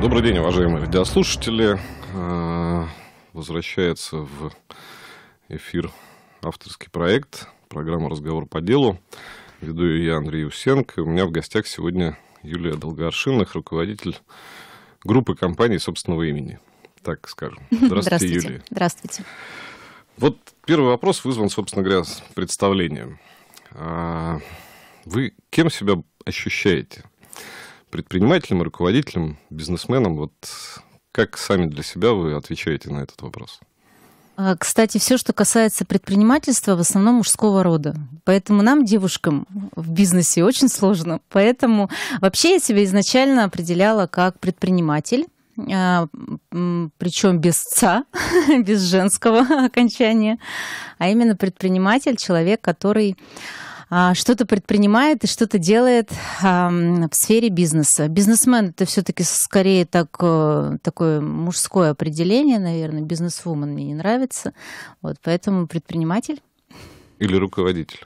Добрый день, уважаемые радиослушатели. Э, возвращается в эфир авторский проект, программа «Разговор по делу». Веду ее я, Андрей Усенко. У меня в гостях сегодня Юлия Долгоаршинных, руководитель группы компаний собственного имени. Так скажем. Здравствуйте, Здравствуйте. Юлия. Здравствуйте. Вот первый вопрос вызван, собственно говоря, с представлением. А, вы кем себя ощущаете? предпринимателем, руководителем, бизнесменом. Вот как сами для себя вы отвечаете на этот вопрос? А, кстати, все, что касается предпринимательства, в основном мужского рода. Поэтому нам, девушкам, в бизнесе очень сложно. Поэтому вообще я себя изначально определяла как предприниматель а, причем без ца, без женского окончания, а именно предприниматель, человек, который а, что-то предпринимает и что-то делает в сфере бизнеса. Бизнесмен это все-таки скорее так, э, такое мужское определение, наверное. Бизнесвумен мне не нравится. Вот, поэтому предприниматель. Или руководитель.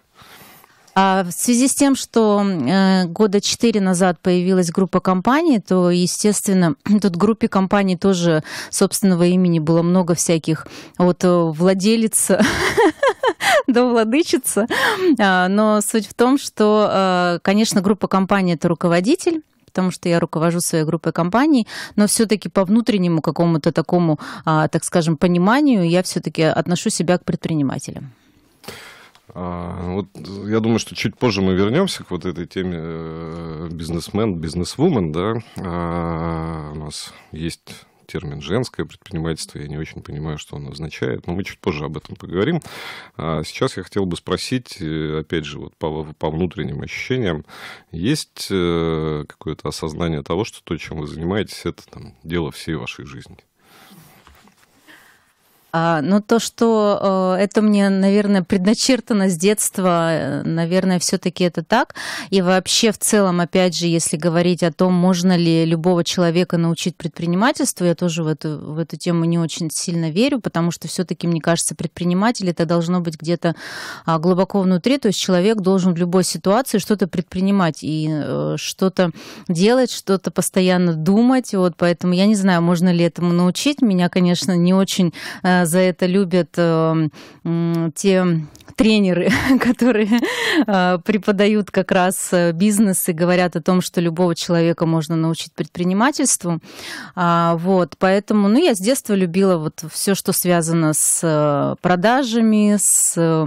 А в связи с тем, что э, года четыре назад появилась группа компаний, то, естественно, тут группе компаний тоже собственного имени было много всяких. Вот э, владелец до владычица. Но суть в том, что, э, конечно, группа компании — это руководитель, потому что я руковожу своей группой компаний, но все-таки по внутреннему какому-то такому, а, так скажем, пониманию я все-таки отношу себя к предпринимателям. А, вот я думаю, что чуть позже мы вернемся к вот этой теме э, бизнесмен, бизнесвумен, да. А, у нас есть термин «женское предпринимательство». Я не очень понимаю, что он означает, но мы чуть позже об этом поговорим. А сейчас я хотел бы спросить, э, опять же, вот по, по внутренним ощущениям, есть э, какое-то осознание того, что то, чем вы занимаетесь, это там, дело всей вашей жизни? Ну то, что э, это мне, наверное, предначертано с детства, э, наверное, все-таки это так. И вообще в целом, опять же, если говорить о том, можно ли любого человека научить предпринимательству, я тоже в эту, в эту тему не очень сильно верю, потому что все-таки, мне кажется, предприниматель это должно быть где-то а, глубоко внутри, то есть человек должен в любой ситуации что-то предпринимать и э, что-то делать, что-то постоянно думать. Вот поэтому я не знаю, можно ли этому научить. Меня, конечно, не очень за это любят э, те тренеры, которые а, преподают как раз э, бизнес и говорят о том, что любого человека можно научить предпринимательству. А, вот, поэтому, ну, я с детства любила вот все, что связано с э, продажами, с э,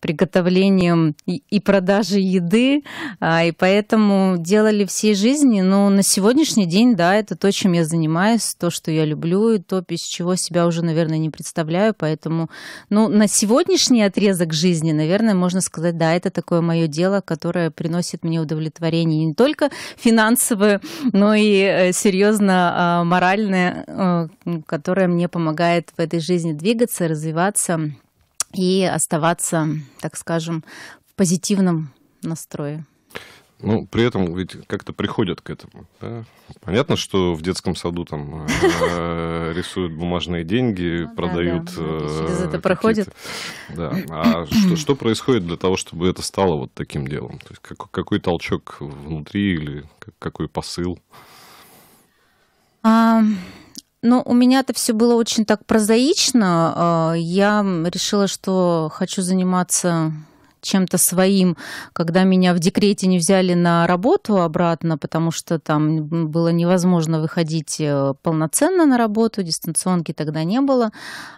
приготовлением и продажей еды, а, и поэтому делали всей жизни. Но на сегодняшний день, да, это то, чем я занимаюсь, то, что я люблю, и то, без чего себя уже, наверное, не представляю. Поэтому, ну, на сегодняшний отрезок жизни, наверное, можно сказать, да, это такое мое дело, которое приносит мне удовлетворение не только финансовое, но и э, серьезно а, моральное, э, которое мне помогает в этой жизни двигаться, развиваться и оставаться, так скажем, в позитивном настрое. Ну, при этом ведь как-то приходят к этому. Да? Понятно, что в детском саду там э, э, рисуют бумажные деньги, ну продают... Э, через это проходит. Да. А что происходит для того, чтобы это стало вот таким делом? То есть какой толчок внутри или какой посыл? Ну, у меня это все было очень так прозаично. Я решила, что хочу заниматься чем-то своим, когда меня в декрете не взяли на работу обратно, потому что там было невозможно выходить э, полноценно на работу, дистанционки тогда не было,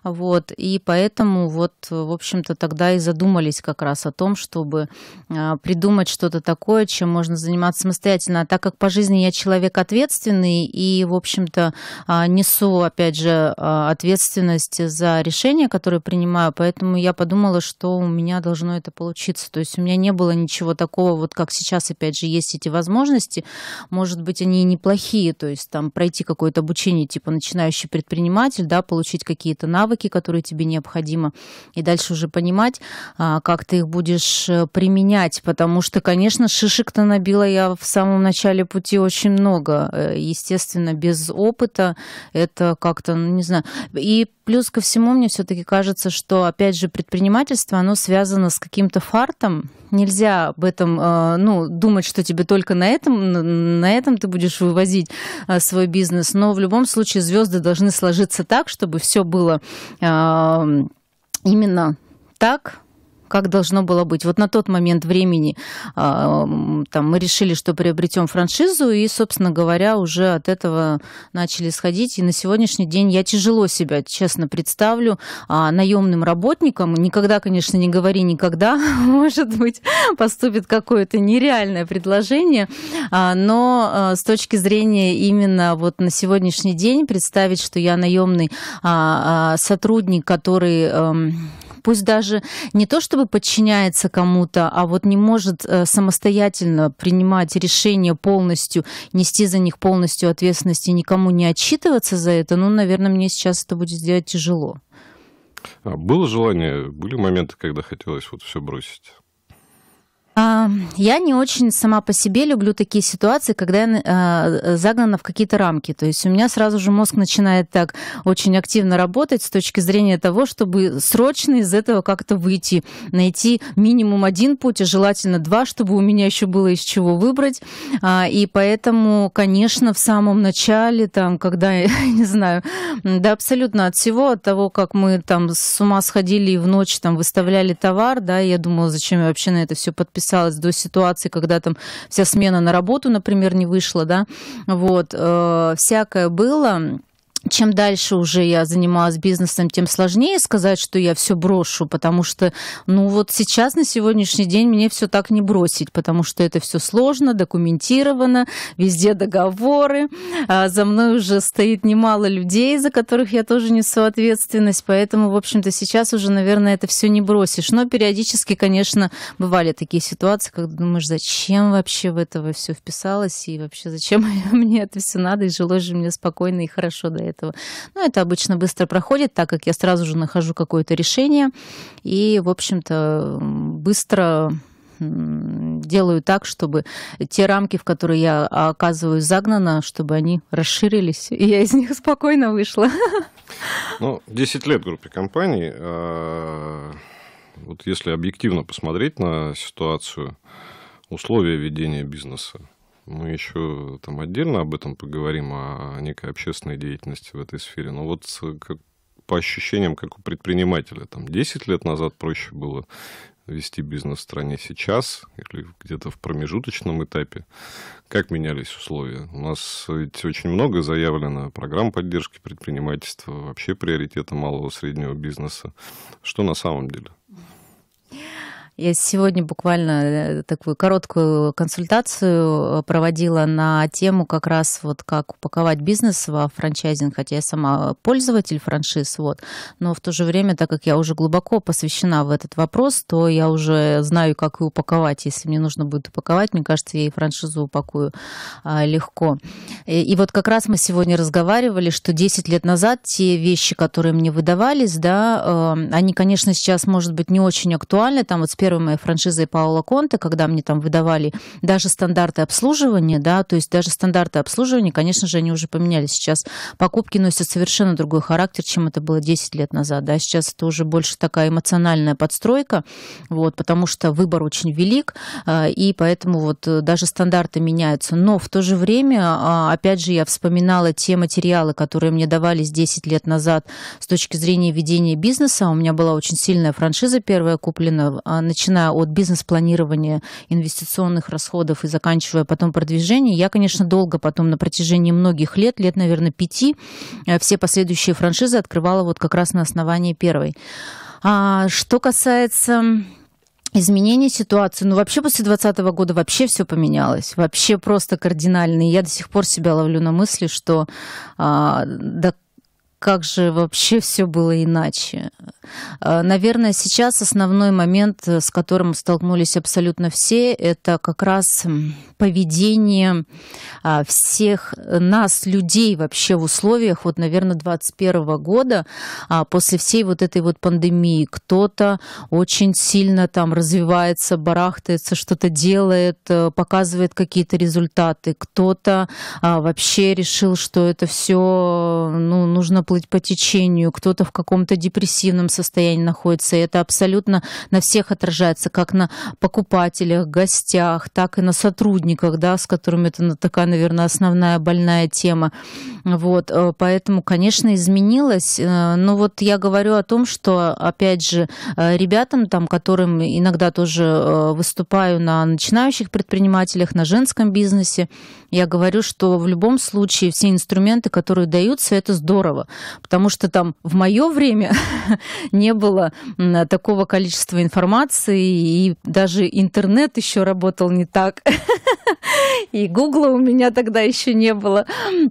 вот, и поэтому вот, в общем-то, тогда и задумались как раз о том, чтобы э, придумать что-то такое, чем можно заниматься самостоятельно, а так как по жизни я человек ответственный и, в общем-то, а, несу, опять же, а, ответственность за решения, которые принимаю, поэтому я подумала, что у меня должно это получиться получиться. То есть у меня не было ничего такого, вот как сейчас, опять же, есть эти возможности. Может быть, они и неплохие, то есть там пройти какое-то обучение, типа начинающий предприниматель, да, получить какие-то навыки, которые тебе необходимы, и дальше уже понимать, а, как ты их будешь э, применять, потому что, конечно, шишек-то набила я в самом начале пути очень много. Э, естественно, без опыта это как-то, ну, не знаю. И плюс ко всему, мне все-таки кажется, что, опять же, предпринимательство, оно связано с каким-то фартом. Нельзя об этом, э, ну, думать, что тебе только на этом, на этом ты будешь вывозить э, свой бизнес. Но в любом случае звезды должны сложиться так, чтобы все было э, именно так, как должно было быть. Вот на тот момент времени а, там, мы решили, что приобретем франшизу, и, собственно говоря, уже от этого начали сходить. И на сегодняшний день я тяжело себя, честно, представлю а, наемным работникам. Никогда, конечно, не говори никогда, может быть, поступит какое-то нереальное предложение, а, но с точки зрения именно вот на сегодняшний день представить, что я наемный сотрудник, который эм, пусть даже не то чтобы подчиняется кому-то, а вот не может э, самостоятельно принимать решения полностью, нести за них полностью ответственность и никому не отчитываться за это, ну, наверное, мне сейчас это будет сделать тяжело. А, было желание, были моменты, когда хотелось вот все бросить? Я не очень сама по себе люблю такие ситуации, когда я э, загнана в какие-то рамки. То есть у меня сразу же мозг начинает так очень активно работать с точки зрения того, чтобы срочно из этого как-то выйти, найти минимум один путь, а желательно два, чтобы у меня еще было из чего выбрать. А, и поэтому, конечно, в самом начале, там, когда, я не знаю, да, абсолютно от всего, от того, как мы там с ума сходили и в ночь там выставляли товар, да, я думала, зачем я вообще на это все подписалась дописалась до ситуации, когда там вся смена на работу, например, не вышла, да, вот, э, всякое было, чем дальше уже я занималась бизнесом, тем сложнее сказать, что я все брошу, потому что, ну вот сейчас на сегодняшний день мне все так не бросить, потому что это все сложно, документировано, везде договоры, а за мной уже стоит немало людей, за которых я тоже несу ответственность, поэтому, в общем-то, сейчас уже, наверное, это все не бросишь. Но периодически, конечно, бывали такие ситуации, когда думаешь, зачем вообще в этого все вписалось и вообще зачем мне это все надо, и жилось же мне спокойно и хорошо до этого этого. Но это обычно быстро проходит, так как я сразу же нахожу какое-то решение и, в общем-то, быстро делаю так, чтобы те рамки, в которые я а, оказываюсь загнана, чтобы они расширились, и я из них спокойно вышла. Ну, 10 лет в группе компаний. А, вот если объективно посмотреть на ситуацию, условия ведения бизнеса, мы еще там отдельно об этом поговорим, а, о некой общественной деятельности в этой сфере. Но вот как, по ощущениям, как у предпринимателя, там 10 лет назад проще было вести бизнес в стране сейчас или где-то в промежуточном этапе? Как менялись условия? У нас ведь очень много заявлено программ поддержки предпринимательства, вообще приоритета малого и среднего бизнеса. Что на самом деле? Я сегодня буквально э, такую короткую консультацию э, проводила на тему как раз вот как упаковать бизнес во франчайзинг, хотя я сама пользователь франшиз, вот. Но в то же время, так как я уже глубоко посвящена в этот вопрос, то я уже знаю, как и упаковать. Если мне нужно будет упаковать, мне кажется, я и франшизу упакую а, легко. И, и вот как раз мы сегодня разговаривали, что 10 лет назад те вещи, которые мне выдавались, да, э, они, конечно, сейчас, может быть, не очень актуальны, там вот первой моей франшизой Паула Конте, когда мне там выдавали даже стандарты обслуживания, да, то есть даже стандарты обслуживания, конечно же, они уже поменялись. Сейчас покупки носят совершенно другой характер, чем это было 10 лет назад, да, сейчас это уже больше такая эмоциональная подстройка, вот, потому что выбор очень велик, а, и поэтому вот э, даже стандарты меняются. Но в то же время, а, опять же, я вспоминала те материалы, которые мне давались 10 лет назад с точки зрения ведения бизнеса. У меня была очень сильная франшиза первая куплена а, начиная от бизнес-планирования, инвестиционных расходов и заканчивая потом продвижение, я, конечно, долго потом на протяжении многих лет, лет, наверное, пяти, э, все последующие франшизы открывала вот как раз на основании первой. А, что касается изменение ситуации. Ну, вообще после 2020 года вообще все поменялось. Вообще просто кардинально. И я до сих пор себя ловлю на мысли, что а, до как же вообще все было иначе. Э, наверное, сейчас основной момент, э, с которым столкнулись абсолютно все, это как раз поведение а, всех нас, людей вообще в условиях, вот, наверное, 21 года, а, после всей вот этой вот пандемии. Кто-то очень сильно там развивается, барахтается, что-то делает, э, показывает какие-то результаты. Кто-то а, вообще решил, что это все ну, нужно плыть по течению, кто-то в каком-то депрессивном состоянии находится. И это абсолютно на всех отражается, как на покупателях, гостях, так и на сотрудниках, да, с которыми это такая, наверное, основная больная тема. Вот, э, поэтому, конечно, изменилось. Э, но вот я говорю о том, что, опять же, э, ребятам, там, которым иногда тоже выступаю на начинающих предпринимателях, на женском бизнесе, я говорю, что в любом случае все инструменты, которые даются, это здорово потому что там в мое время не было такого количества информации, и даже интернет еще работал не так. И Гугла у меня тогда еще не было.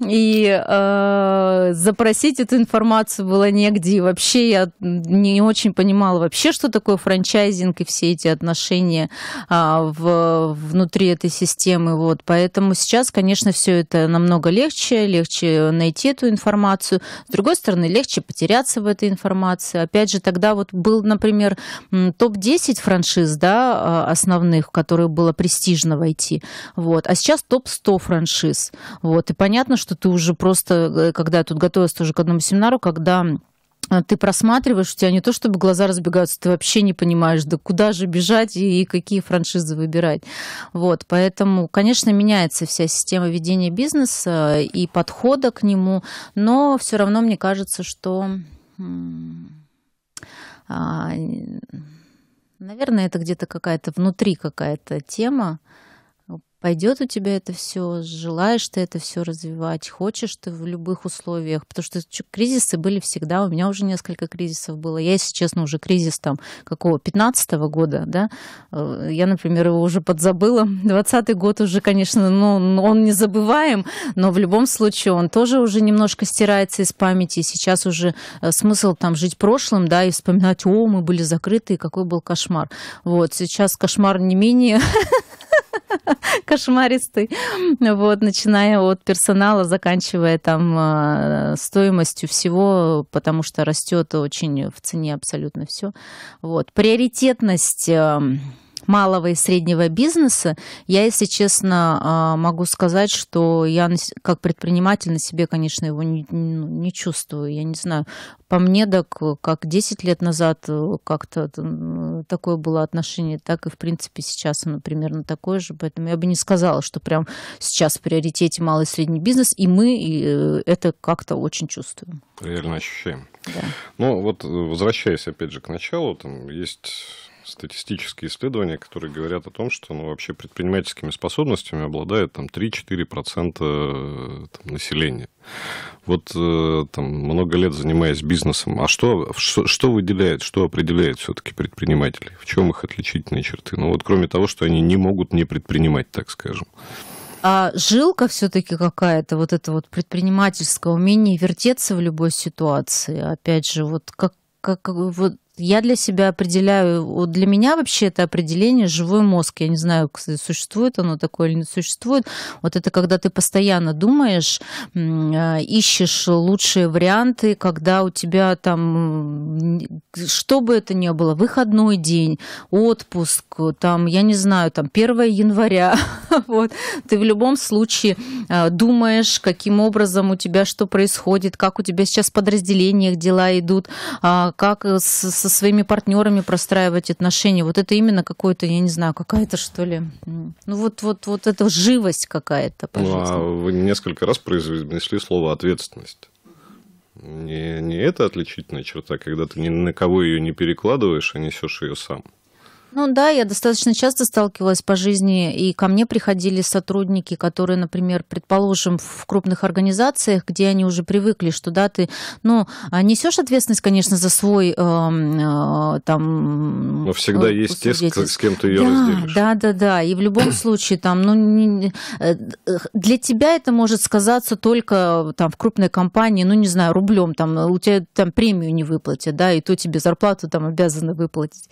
И э, запросить эту информацию было негде. И вообще я не очень понимала вообще, что такое франчайзинг и все эти отношения э, в, внутри этой системы. Вот. Поэтому сейчас, конечно, все это намного легче, легче найти эту информацию. С другой стороны, легче потеряться в этой информации. Опять же, тогда вот был, например, топ-10 франшиз, да, а, основных, в которые было престижно войти. Вот. А сейчас топ-100 франшиз. Вот. И понятно, что ты уже просто, э, когда я тут готовилась тоже к одному семинару, когда ты просматриваешь, у тебя не то чтобы глаза разбегаются, ты вообще не понимаешь, да куда же бежать и, какие франшизы выбирать. Вот, поэтому, конечно, меняется вся система ведения бизнеса и подхода к нему, но все равно мне кажется, что, а, наверное, это где-то какая-то внутри какая-то тема, пойдет у тебя это все, желаешь ты это все развивать, хочешь ты в любых условиях, потому что кризисы были всегда, у меня уже несколько кризисов было. Я, если честно, уже кризис там какого, 15 -го года, да, э, я, например, его уже подзабыла. 20 год уже, конечно, ну, он не забываем, но в любом случае он тоже уже немножко стирается из памяти, сейчас уже э, смысл там жить прошлым, да, и вспоминать, о, мы были закрыты, и какой был кошмар. Вот, сейчас кошмар не менее кошмаристый, вот, начиная от персонала, заканчивая там а, стоимостью всего, потому что растет очень в цене абсолютно все. Вот. Приоритетность а, малого и среднего бизнеса, я, если честно, а, могу сказать, что я как предприниматель на себе, конечно, его не, не ну, чувствую. Я не знаю, по мне, так как 10 лет назад э, как-то Э, такое было отношение, так и, в принципе, сейчас оно примерно такое же. Поэтому я бы не сказала, что прям сейчас в приоритете малый и средний бизнес, и мы э, это как-то очень чувствуем. Реально ощущаем. Да. Ну, вот э, возвращаясь опять же к началу, там есть статистические исследования, которые говорят о том, что ну, вообще предпринимательскими способностями обладает там, 3-4% там, населения. Вот э, там, много лет занимаясь бизнесом, а что, что, что выделяет, что определяет все-таки предпринимателей? В чем их отличительные черты? Ну вот кроме того, что они не могут не предпринимать, так скажем. А жилка все-таки какая-то, вот это вот предпринимательское умение вертеться в любой ситуации. Опять же, вот как, как вот я для себя определяю, вот для меня вообще это определение живой мозг. Я не знаю, кстати, существует оно такое или не существует. Вот это когда ты постоянно думаешь, а, ищешь лучшие варианты, когда у тебя там, что бы это ни было, выходной день, отпуск, там, я не знаю, там 1 января, вот, ты в любом случае а, думаешь, каким образом у тебя что происходит, как у тебя сейчас в подразделениях дела идут, а, как со со своими партнерами простраивать отношения. Вот это именно какое-то, я не знаю, какая-то что ли. Ну вот, вот, вот это живость какая-то, пожалуйста. Ну, а вы несколько раз произнесли слово ответственность. Не, не это отличительная черта, когда ты ни на кого ее не перекладываешь, а несешь ее сам. Ну да, я достаточно часто сталкивалась по жизни, и ко мне приходили сотрудники, которые, например, предположим, в крупных организациях, где они уже привыкли, что да, ты, ну, а, несешь ответственность, конечно, за свой э, э, там... Но всегда э, есть те, с кем ты ее да, разделишь. Да, да, да, и в любом случае там, ну, не, э, для тебя это может сказаться только там в крупной компании, ну, не знаю, рублем, там, у тебя там премию не выплатят, да, и то тебе зарплату там обязаны выплатить.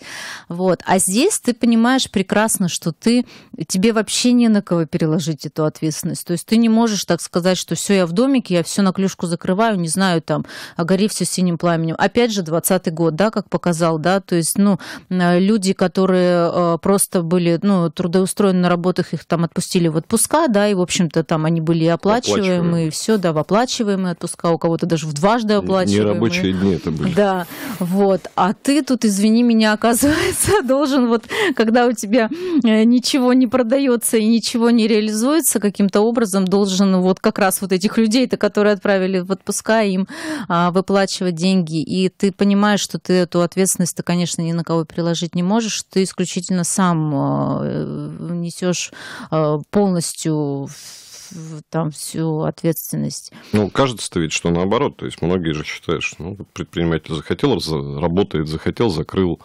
Вот. А здесь ты понимаешь прекрасно, что ты, тебе вообще не на кого переложить эту ответственность. То есть ты не можешь так сказать, что все, я в домике, я все на клюшку закрываю, не знаю, там, а гори все синим пламенем. Опять же, 20 год, да, как показал, да, то есть, ну, э, люди, которые э, просто были, ну, трудоустроены на работах, их там отпустили в отпуска, да, и, в общем-то, там они были и оплачиваемые, и все, да, в оплачиваемые отпуска, у кого-то даже в дважды оплачиваемые. Не рабочие дни это были. Да, вот. А ты тут, извини меня, оказывается, должен должен вот, когда у тебя э, ничего не продается и ничего не реализуется, каким-то образом должен вот как раз вот этих людей-то, которые отправили в отпуска, им а, выплачивать деньги. И ты понимаешь, что ты эту ответственность-то, конечно, ни на кого приложить не можешь. Ты исключительно сам а, несешь а, полностью там всю ответственность. Ну, кажется-то ведь, что наоборот. То есть многие же считают, что ну, предприниматель захотел, работает, захотел, закрыл.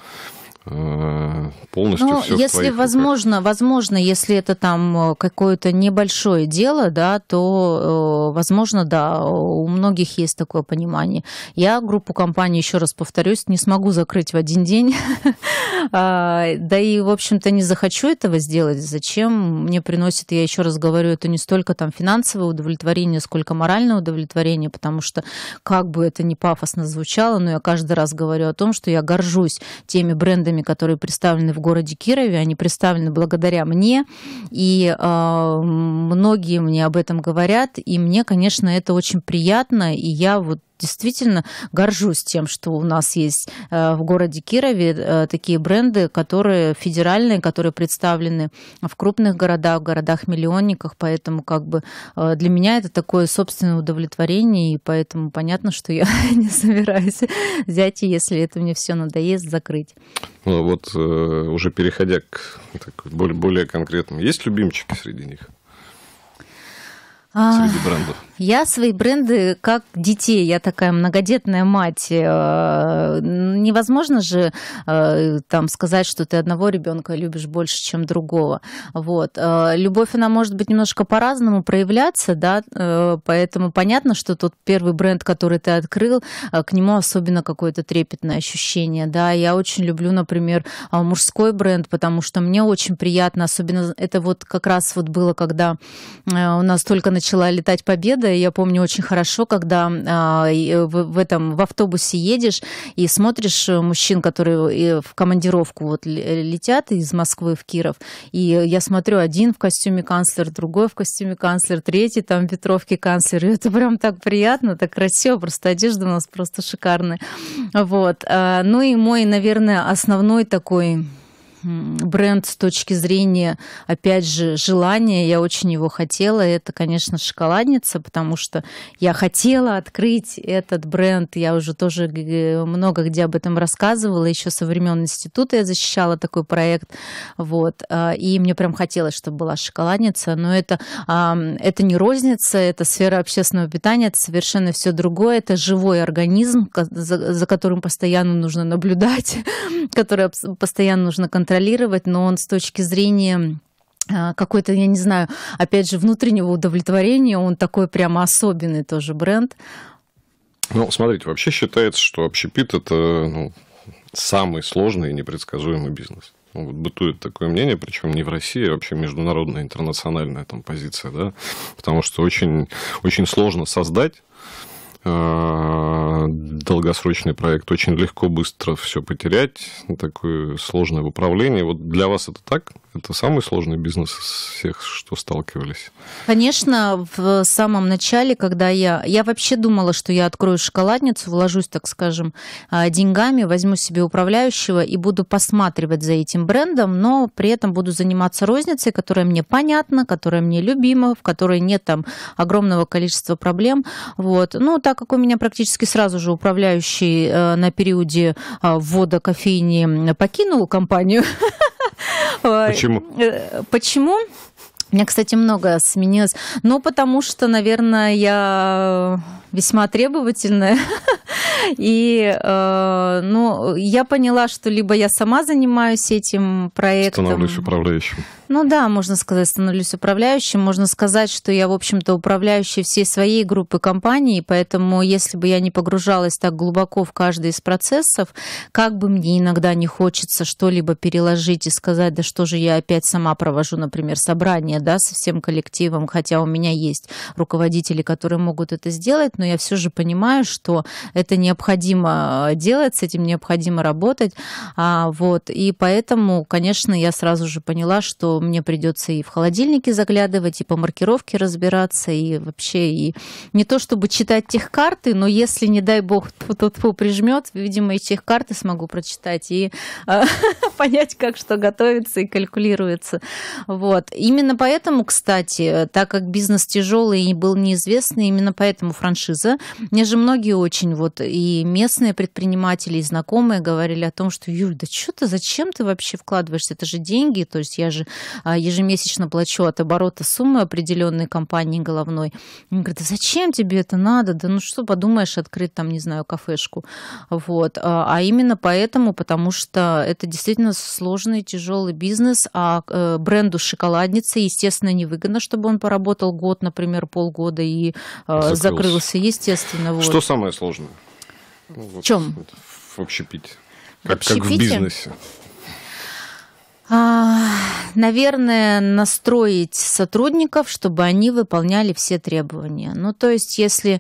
Э, полностью ну, все если возможно, руках. возможно, если это там э, какое-то небольшое дело, да, то, э, возможно, да, у многих есть такое понимание. Я группу компаний, еще раз повторюсь, не смогу закрыть в один день, а, да и, в общем-то, не захочу этого сделать. Зачем мне приносит, я еще раз говорю, это не столько там финансовое удовлетворение, сколько моральное удовлетворение, потому что, как бы это ни пафосно звучало, но я каждый раз говорю о том, что я горжусь теми брендами, брендами, которые представлены в городе Кирове. Они представлены благодаря мне, и э, многие мне об этом говорят, и мне, конечно, это очень приятно, и я вот действительно горжусь тем, что у нас есть э, в городе Кирове э, такие бренды, которые федеральные, которые представлены в крупных городах, в городах-миллионниках, поэтому как бы э, для меня это такое собственное удовлетворение, и поэтому понятно, что я не собираюсь взять, и если это мне все надоест, закрыть. Ну, а вот уже переходя к так, более, более конкретному, есть любимчики среди них? Среди брендов? Я свои бренды как детей, я такая многодетная мать. Э, невозможно же э, там сказать, что ты одного ребенка любишь больше, чем другого. Вот. Э, любовь, она может быть немножко по-разному проявляться, да, поэтому понятно, что тот первый бренд, который ты открыл, к нему особенно какое-то трепетное ощущение, да. Я очень люблю, например, мужской бренд, потому что мне очень приятно, особенно это вот как раз вот было, когда у нас только начала летать победа, года. Я помню очень хорошо, когда а, э, в, в этом в автобусе едешь и смотришь э, мужчин, которые э, в командировку вот э, летят из Москвы в Киров. И я смотрю один в костюме канцлер, другой в костюме канцлер, третий там в ветровке канцлер. И это прям так приятно, так красиво. Просто одежда у нас просто шикарная. Вот. А, ну и мой, наверное, основной такой бренд с точки зрения, опять же, желания. Я очень его хотела. Это, конечно, шоколадница, потому что я хотела открыть этот бренд. Я уже тоже много где об этом рассказывала. Еще со времен института я защищала такой проект. Вот. А, и мне прям хотелось, чтобы была шоколадница. Но это, это не розница, это сфера общественного питания, это совершенно все другое. Это живой организм, за, за которым постоянно нужно наблюдать, который постоянно нужно контролировать контролировать, но он с точки зрения а, какой-то, я не знаю, опять же, внутреннего удовлетворения, он такой прямо особенный тоже бренд. Ну, смотрите, вообще считается, что общепит – это ну, самый сложный и непредсказуемый бизнес. Ну, вот бытует такое мнение, причем не в России, а вообще международная, интернациональная там позиция, да, потому что очень, очень сложно создать а, долгосрочный проект, очень легко, быстро все потерять, такое сложное в управлении. Вот для вас это так? Это самый сложный бизнес из всех, что сталкивались? Конечно, в самом начале, когда я... Я вообще думала, что я открою шоколадницу, вложусь, так скажем, а, деньгами, возьму себе управляющего и буду посматривать за этим брендом, но при этом буду заниматься розницей, которая мне понятна, которая мне любима, в которой нет там огромного количества проблем. Вот. Ну, так как у меня практически сразу же управляющий э, на периоде а, ввода кофейни покинул компанию, Почему? Э, почему? У меня, кстати, много сменилось. Ну, потому что, наверное, я весьма требовательная. И, э, ну, я поняла, что либо я сама занимаюсь этим проектом. Становлюсь управляющим. Ну да, можно сказать, становлюсь управляющим. Можно сказать, что я, в общем-то, управляющий всей своей группы компаний, поэтому если бы я не погружалась так глубоко в каждый из процессов, как бы мне иногда не хочется что-либо переложить и сказать, да что же я опять сама провожу, например, собрание, да, со всем коллективом, хотя у меня есть руководители, которые могут это сделать, но я все же понимаю, что это необходимо э, делать, с этим необходимо работать. А, вот. И поэтому, конечно, я сразу же поняла, что мне придется и в холодильнике заглядывать, и по маркировке разбираться, и вообще, и не то чтобы читать тех карты, но если, не дай бог, тот фу прижмет, видимо, и тех карты смогу прочитать и э, понять, как что готовится и калькулируется. Вот. Именно поэтому, кстати, так как бизнес тяжелый и был неизвестный, именно поэтому франшиза франшиза. Мне же многие очень вот и местные предприниматели, и знакомые говорили о том, что Юль, да что ты, зачем ты вообще вкладываешься? Это же деньги, то есть я же а, ежемесячно плачу от оборота суммы определенной компании головной. Они говорят, да зачем тебе это надо? Да ну что подумаешь, открыть там, не знаю, кафешку. Вот. А, а именно поэтому, потому что это действительно сложный, тяжелый бизнес, а э, бренду шоколадницы, естественно, невыгодно, чтобы он поработал год, например, полгода и э, закрылся. закрылся естественно. Вот. Что самое сложное? В чем? В общепите. Как, в общепите? как в бизнесе. А, наверное, настроить сотрудников, чтобы они выполняли все требования. Ну, то есть, если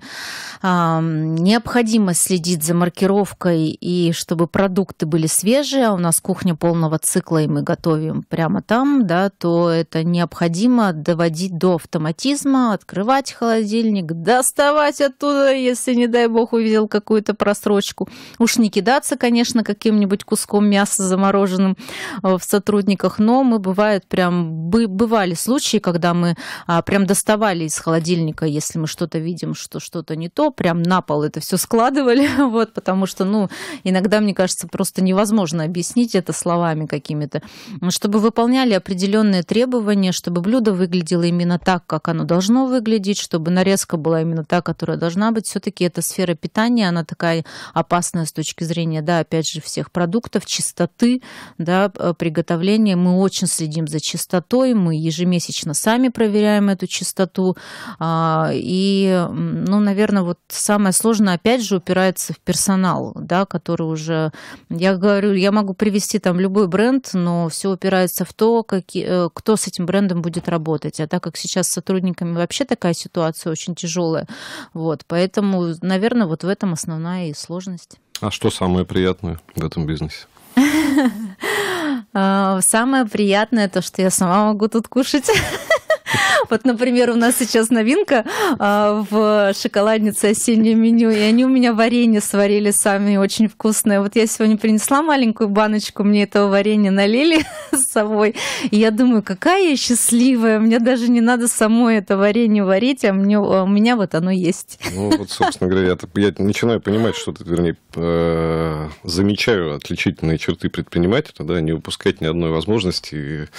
а, необходимо следить за маркировкой и чтобы продукты были свежие, а у нас кухня полного цикла, и мы готовим прямо там, да, то это необходимо доводить до автоматизма, открывать холодильник, доставать оттуда, если, не дай бог, увидел какую-то просрочку. Уж не кидаться, конечно, каким-нибудь куском мяса замороженным э, в сотрудничестве сотрудниках, но мы бывает прям бывали случаи, когда мы а, прям доставали из холодильника, если мы что-то видим, что что-то не то, прям на пол это все складывали, вот, потому что, ну, иногда мне кажется просто невозможно объяснить это словами какими-то, чтобы выполняли определенные требования, чтобы блюдо выглядело именно так, как оно должно выглядеть, чтобы нарезка была именно та, которая должна быть. Все-таки эта сфера питания, она такая опасная с точки зрения, да, опять же, всех продуктов, чистоты, да, приготовления управления мы очень следим за чистотой, мы ежемесячно сами проверяем эту чистоту. А, и, ну, наверное, вот самое сложное, опять же, упирается в персонал, да, который уже, я говорю, я могу привести там любой бренд, но все упирается в то, как, э, кто с этим брендом будет работать. А так как сейчас с сотрудниками вообще такая ситуация очень тяжелая, вот, поэтому, наверное, вот в этом основная и сложность. А что самое приятное в этом бизнесе? А, самое приятное то, что я сама могу тут кушать. Вот, например, у нас сейчас новинка а, в шоколаднице осеннее меню, и они у меня варенье сварили сами, очень вкусное. Вот я сегодня принесла маленькую баночку, мне этого варенья налили с собой, и я думаю, какая я счастливая, мне даже не надо самой это варенье варить, а мне, а у меня вот оно есть. Ну, вот, собственно говоря, я, я начинаю понимать, что ты, вернее, э, замечаю отличительные черты предпринимателя, да, не упускать ни одной возможности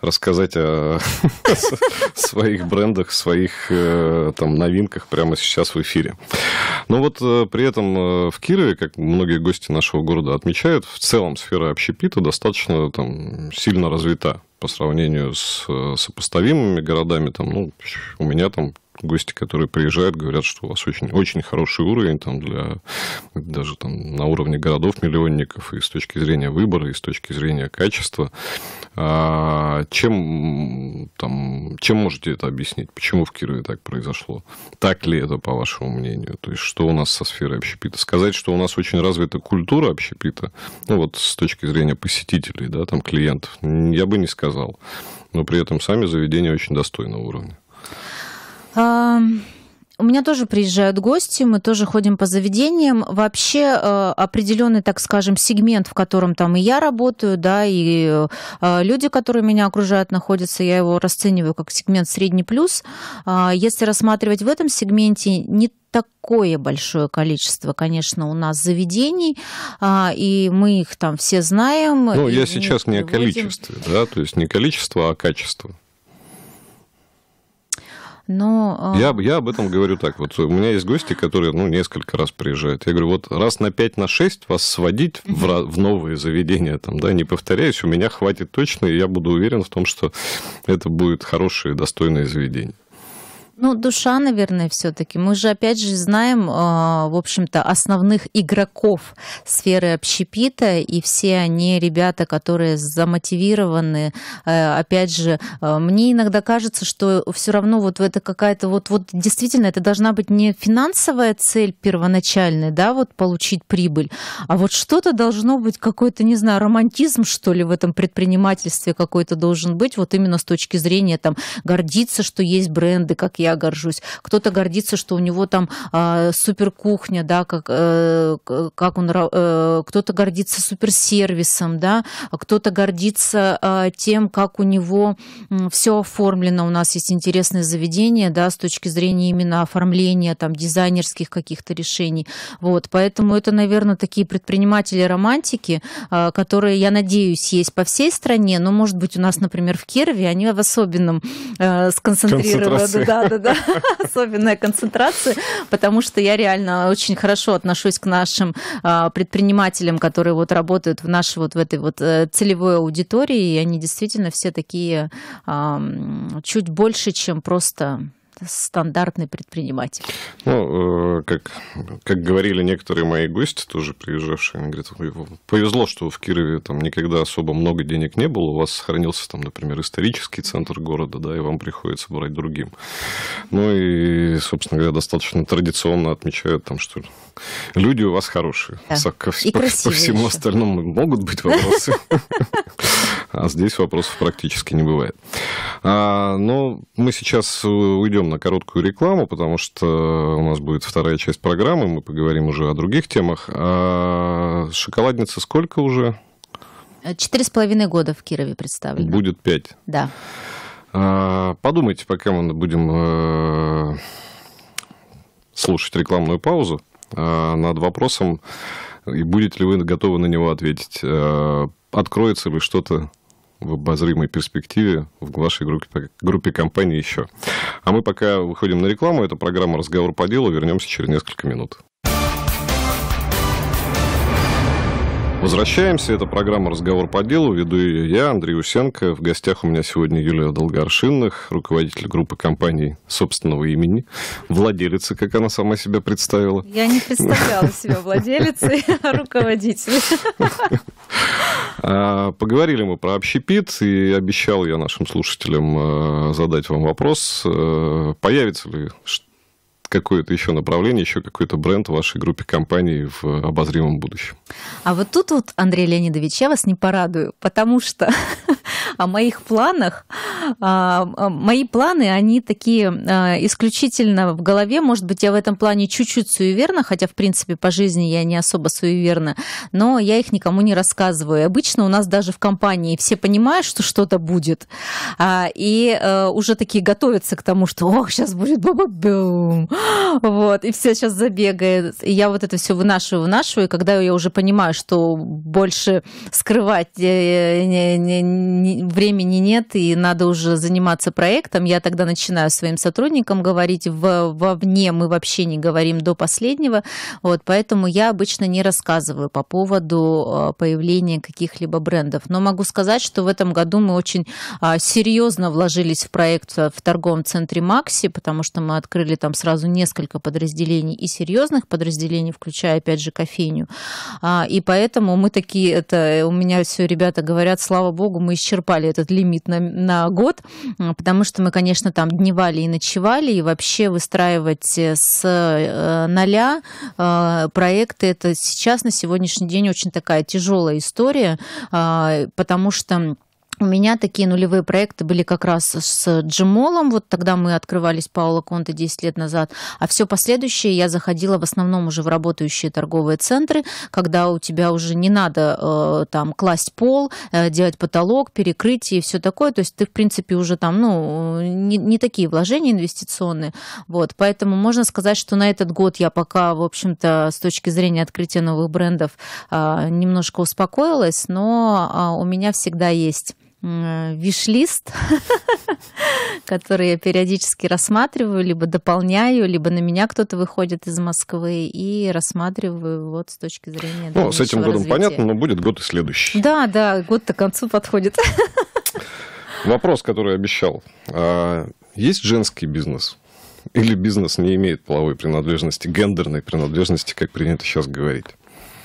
рассказать о своих брендах, своих э, там новинках прямо сейчас в эфире. Но вот э, при этом э, в Кирове, как многие гости нашего города отмечают, в целом сфера общепита достаточно там сильно развита по сравнению с сопоставимыми городами, там, ну, у меня там гости, которые приезжают, говорят, что у вас очень, очень хороший уровень там, для, даже там, на уровне городов-миллионников и с точки зрения выбора, и с точки зрения качества. А чем, там, чем можете это объяснить? Почему в Кирове так произошло? Так ли это, по вашему мнению? То есть, что у нас со сферой общепита? Сказать, что у нас очень развита культура общепита, ну, вот с точки зрения посетителей, да, там, клиентов, я бы не сказал. Но при этом сами заведения очень достойного уровня. А, у меня тоже приезжают гости, мы тоже ходим по заведениям. Вообще э, определенный, так скажем, сегмент, в котором там и я работаю, да, и э, люди, которые меня окружают, находятся, я его расцениваю как сегмент средний плюс. А, если рассматривать в этом сегменте, не такое большое количество, конечно, у нас заведений, а, и мы их там все знаем. Ну, я сейчас не о количестве, да, то есть не количество, а качество но... А, я, я об этом говорю так. Вот у меня есть гости, которые ну, несколько раз приезжают. Я говорю, вот раз на пять, на шесть вас сводить в, в новые заведения, там, да, не повторяюсь, у меня хватит точно, и я буду уверен в том, что это будет хорошие, достойные заведения. Ну, душа, наверное, все-таки. Мы же, опять же, знаем, а, в общем-то, основных игроков сферы общепита, и все они ребята, которые замотивированы. Э, опять же, э, мне иногда кажется, что все равно вот это какая-то вот, вот действительно, это должна быть не финансовая цель первоначальная, да, вот получить прибыль, а вот что-то должно быть, какой-то, не знаю, романтизм, что ли, в этом предпринимательстве какой-то должен быть, вот именно с точки зрения там гордиться, что есть бренды, как я я горжусь. Кто-то гордится, что у него там э, а, супер кухня, да, как, э, как он, э, кто-то гордится суперсервисом, да, кто-то гордится э, тем, как у него э, все оформлено. У нас есть интересное заведение, да, с точки зрения именно оформления, там, дизайнерских каких-то решений. Вот, поэтому это, наверное, такие предприниматели-романтики, э, а, которые, я надеюсь, есть по всей стране, но, может быть, у нас, например, в Кирове они в особенном э, сконцентрированы. Да, да, надо, да, особенная концентрация, потому что я реально очень хорошо отношусь к нашим а, предпринимателям, которые вот работают в нашей вот в этой вот э, целевой аудитории, и они действительно все такие чуть больше, чем просто стандартный предприниматель? Ну, э, как, как говорили некоторые мои гости, тоже приезжавшие, они говорят, повезло, что в Кирове там никогда особо много денег не было, у вас сохранился там, например, исторический центр города, да, и вам приходится брать другим. Ну и, собственно говоря, достаточно традиционно отмечают там, что люди у вас хорошие. Да. ко, и по, по всему еще. остальному могут быть вопросы. А здесь вопросов практически не бывает. А, но мы сейчас уйдем уйдем на короткую рекламу, потому что у нас будет вторая часть программы, мы поговорим уже о других темах. А шоколадница сколько уже? Четыре с половиной года в Кирове представлена. Будет пять? Да. А, подумайте, пока мы будем э, слушать рекламную паузу э, над вопросом, и будете ли вы готовы на него ответить. Э, откроется ли что-то в обозримой перспективе в вашей группе, группе компаний еще. А мы пока выходим на рекламу. Это программа «Разговор по делу». Вернемся через несколько минут. Возвращаемся. Это программа «Разговор по делу». Веду ее я, Андрей Усенко. В гостях у меня сегодня Юлия Долгоршинных, руководитель группы компаний собственного имени, владелица, как она сама себя представила. Я не представляла себя владелицей, а руководителем. А, поговорили мы про общепит, и обещал я нашим слушателям э, задать вам вопрос, э, появится ли какое-то еще направление, еще какой-то бренд в вашей группе компаний в обозримом будущем. А вот тут вот, Андрей Леонидович, я вас не порадую, потому что о моих планах, а, а, мои планы, они такие а, исключительно в голове, может быть, я в этом плане чуть-чуть суеверна, хотя, в принципе, по жизни я не особо суеверна, но я их никому не рассказываю. обычно у нас даже в компании все понимают, что что-то будет, и э, уже такие готовятся к тому, что, ох, сейчас будет баба-бум, вот, и все сейчас забегает. И я вот это все вынашиваю, вынашиваю, и когда я уже понимаю, что больше скрывать э, времени нет, и надо уже заниматься проектом, я тогда начинаю своим сотрудникам говорить в, вовне, мы вообще не говорим до последнего, вот, поэтому я обычно не рассказываю по поводу э, появления каких-либо брендов. Но могу сказать, что в этом году мы очень а, серьезно вложились в проект э, в торговом центре Макси, потому что мы открыли там сразу сразу несколько подразделений и серьезных подразделений, включая, опять же, кофейню. А, и поэтому мы такие, это у меня все ребята говорят, слава богу, мы исчерпали этот лимит на, на год, а, потому что мы, конечно, там дневали и ночевали, и вообще выстраивать э, с э, нуля а, проекты, это сейчас на сегодняшний день очень такая тяжелая история, потому что у меня такие нулевые проекты были как раз с Джимолом. Вот тогда мы открывались Паула Конте 10 лет назад. А все последующее я заходила в основном уже в работающие торговые центры, когда у тебя уже не надо э, там класть пол, э, делать потолок, перекрытие и все такое. То есть ты, в принципе, уже там, ну, не, не такие вложения инвестиционные. Вот. Поэтому можно сказать, что на этот год я пока, в общем-то, с точки зрения открытия новых брендов э, немножко успокоилась, но э, у меня всегда есть Э, виш-лист, который я периодически рассматриваю, либо дополняю, либо на меня кто-то выходит из Москвы и рассматриваю вот с точки зрения Ну, с этим годом развития. понятно, но будет год и следующий. Да, да, год-то к концу подходит. Вопрос, который обещал. А, есть женский бизнес? Или бизнес не имеет половой принадлежности, гендерной принадлежности, как принято сейчас говорить?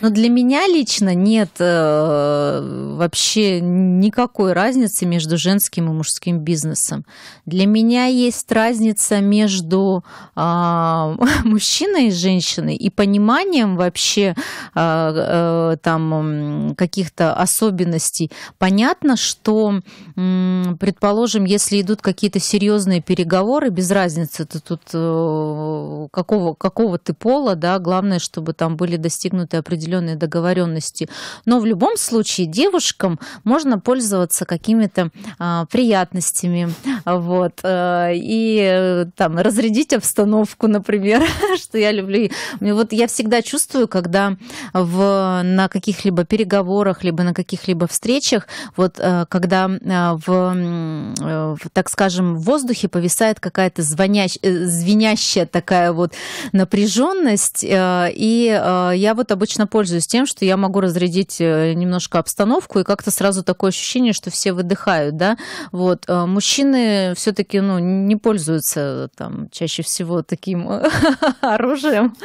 Но для меня лично нет э, вообще никакой разницы между женским и мужским бизнесом. Для меня есть разница между э, мужчиной и женщиной и пониманием вообще э, э, там каких-то особенностей. Понятно, что, э, предположим, если идут какие-то серьезные переговоры, без разницы, ты тут э, какого, какого ты пола, да, главное, чтобы там были достигнуты определенные договоренности. Но в любом случае девушкам можно пользоваться какими-то а, приятностями, вот, а, и э, там разрядить обстановку, например, что я люблю. Вот я всегда чувствую, когда в, на каких-либо переговорах, либо на каких-либо встречах, вот э, когда в, в, так скажем, в воздухе повисает какая-то звонящая, звенящая такая вот напряженность. Э, и э, я вот обычно пользуюсь тем, что я могу разрядить э, немножко обстановку, и как-то сразу такое ощущение, что все выдыхают, да. Вот. Мужчины все-таки, ну, не пользуются там чаще всего таким оружием.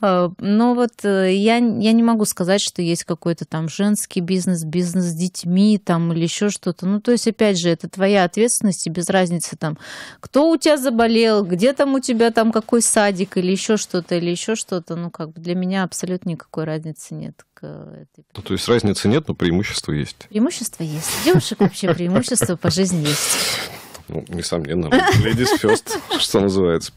Но вот я, я не могу сказать, что есть какой-то там женский бизнес, бизнес с детьми там или еще что-то. Ну, то есть, опять же, это твоя ответственность, и без разницы там, кто у тебя заболел, где там у тебя там какой садик, садик или еще что-то, или еще что-то, ну, как бы для меня абсолютно никакой разницы нет к э, этой. Ну, то есть разницы нет, но преимущество есть. Преимущество есть. Девушек вообще преимущество по жизни есть. Ну, несомненно, ladies first, что называется.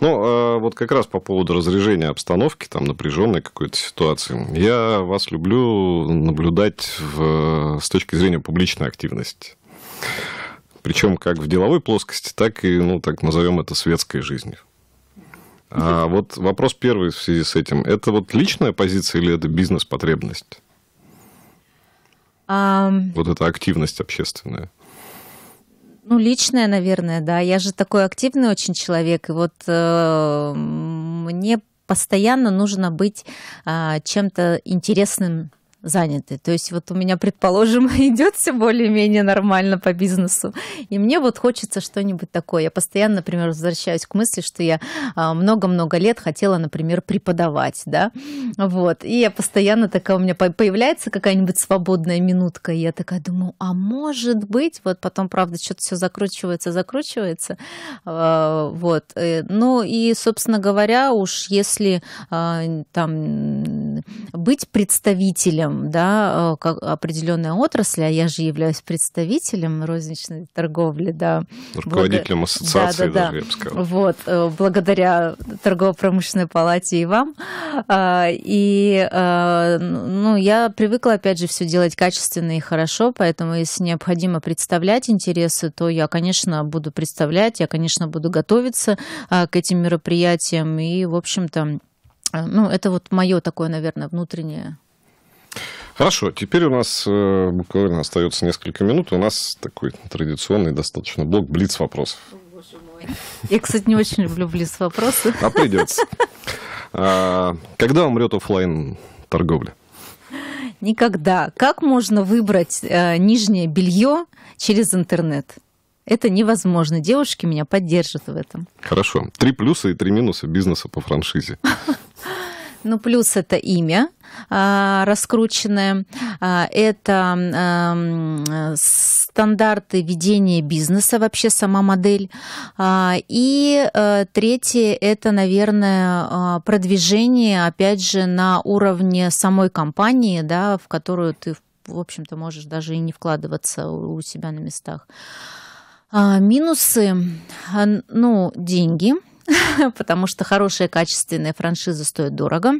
Ну, а вот как раз по поводу разрежения обстановки, там, напряженной какой-то ситуации. Я вас люблю наблюдать в, с точки зрения публичной активности. Причем как в деловой плоскости, так и, ну, так назовем это светской жизнью. А вот вопрос первый в связи с этим. Это вот личная позиция или это бизнес-потребность? А... Вот эта активность общественная. Ну, личная, наверное, да. Я же такой активный очень человек, и вот э, мне постоянно нужно быть э, чем-то интересным заняты. То есть вот у меня, предположим, идет все более-менее нормально по бизнесу, и мне вот хочется что-нибудь такое. Я постоянно, например, возвращаюсь к мысли, что я а, много-много лет хотела, например, преподавать, да, вот, и я постоянно такая, у меня появляется какая-нибудь свободная минутка, и я такая думаю, а может быть, вот потом, правда, что-то все закручивается, закручивается, а, вот, э, ну и, собственно говоря, уж если а, там быть представителем да, э, как определенная отрасль, а я же являюсь представителем розничной торговли, да. Руководителем благо... ассоциации, да, да, даже, да. я бы сказала. Вот, э, благодаря торгово-промышленной палате и вам. А, и, э, ну, я привыкла, опять же, все делать качественно и хорошо, поэтому если необходимо представлять интересы, то я, конечно, буду представлять, я, конечно, буду готовиться а, к этим мероприятиям и, в общем-то, ну, это вот мое такое, наверное, внутреннее Хорошо, теперь у нас э, буквально остается несколько минут. У нас такой традиционный достаточно блок блиц вопросов. Я, кстати, не очень люблю блиц вопросы. А придется. А, когда умрет офлайн торговля? Никогда. Как можно выбрать э, нижнее белье через интернет? Это невозможно. Девушки меня поддержат в этом. Хорошо. Три плюса и три минуса бизнеса по франшизе. Ну, плюс это имя а, раскрученное, а, это стандарты ведения бизнеса, вообще сама модель. А, и э, третье – это, наверное, продвижение, опять же, на уровне самой компании, да, в которую ты, в общем-то, можешь даже и не вкладываться у себя на местах. Минусы, ну, деньги – потому что хорошая качественная франшиза стоит дорого.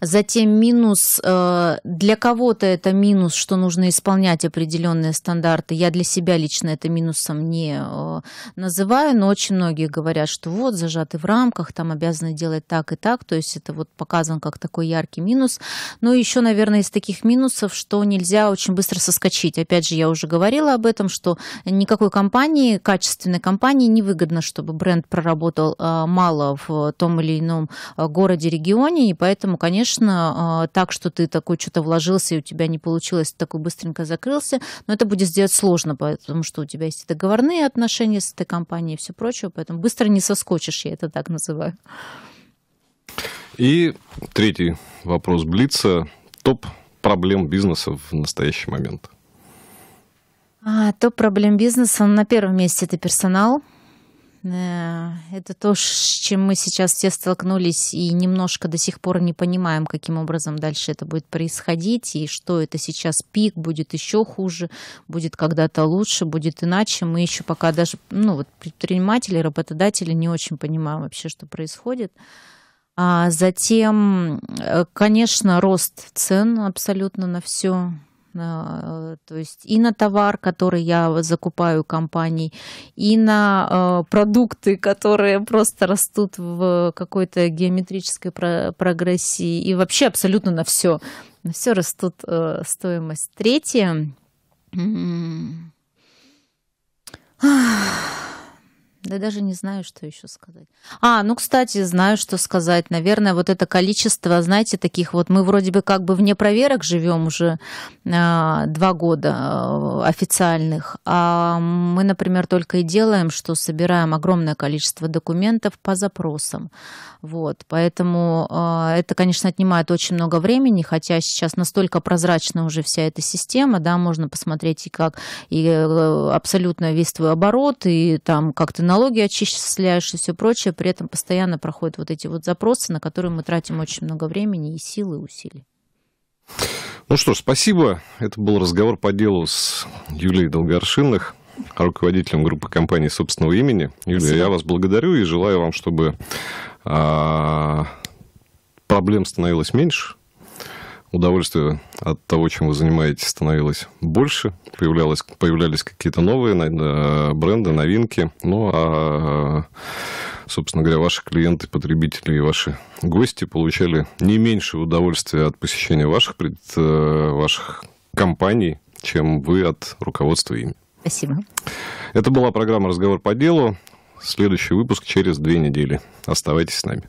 Затем минус, э, для кого-то это минус, что нужно исполнять определенные стандарты. Я для себя лично это минусом не э, называю, но очень многие говорят, что вот зажаты в рамках, там обязаны делать так и так. То есть это вот показан как такой яркий минус. Но еще, наверное, из таких минусов, что нельзя очень быстро соскочить. Опять же, я уже говорила об этом, что никакой компании, качественной компании невыгодно, чтобы бренд проработал э, мало в том или ином городе, регионе, и поэтому Поэтому, конечно, а, так, что ты такой что-то вложился, и у тебя не получилось, такой быстренько закрылся, но это будет сделать сложно, потому что у тебя есть договорные отношения с этой компанией и все прочее, поэтому быстро не соскочишь, я это так называю. И третий вопрос Блица. Топ проблем бизнеса в настоящий момент? А, топ проблем бизнеса. На первом месте это персонал это то, с чем мы сейчас все столкнулись и немножко до сих пор не понимаем, каким образом дальше это будет происходить, и что это сейчас пик, будет еще хуже, будет когда-то лучше, будет иначе. Мы еще пока даже, ну вот предприниматели, работодатели не очень понимаем вообще, что происходит. А затем, э, конечно, рост цен абсолютно на все. А, то есть и на товар, который я закупаю у компаний, и на а, продукты, которые просто растут в какой-то геометрической прогрессии, и вообще абсолютно на все. На все растут а, стоимость. Третье. Да даже не знаю, что еще сказать. А, ну, кстати, знаю, что сказать. Наверное, вот это количество, знаете, таких вот... Мы вроде бы как бы вне проверок живем уже э, два года э, официальных. А мы, например, только и делаем, что собираем огромное количество документов по запросам. Вот, поэтому э, это, конечно, отнимает очень много времени, хотя сейчас настолько прозрачна уже вся эта система, да, можно посмотреть и как, и э, абсолютно весь твой оборот, и там как ты налог налоги отчисляешь и все прочее, при этом постоянно проходят вот эти вот запросы, на которые мы тратим очень много времени и силы, и усилий. Ну что ж, спасибо. Это был разговор по делу с Юлией Долгоршиных, руководителем группы компании собственного имени. Юлия, спасибо. я вас благодарю и желаю вам, чтобы а, проблем становилось меньше, удовольствие от того, чем вы занимаетесь, становилось больше, появлялось, появлялись какие-то новые бренды, новинки. Ну, а, собственно говоря, ваши клиенты, потребители и ваши гости получали не меньше удовольствия от посещения ваших, пред, э, ваших компаний, чем вы от руководства ими. Спасибо. Это была программа «Разговор по делу». Следующий выпуск через две недели. Оставайтесь с нами.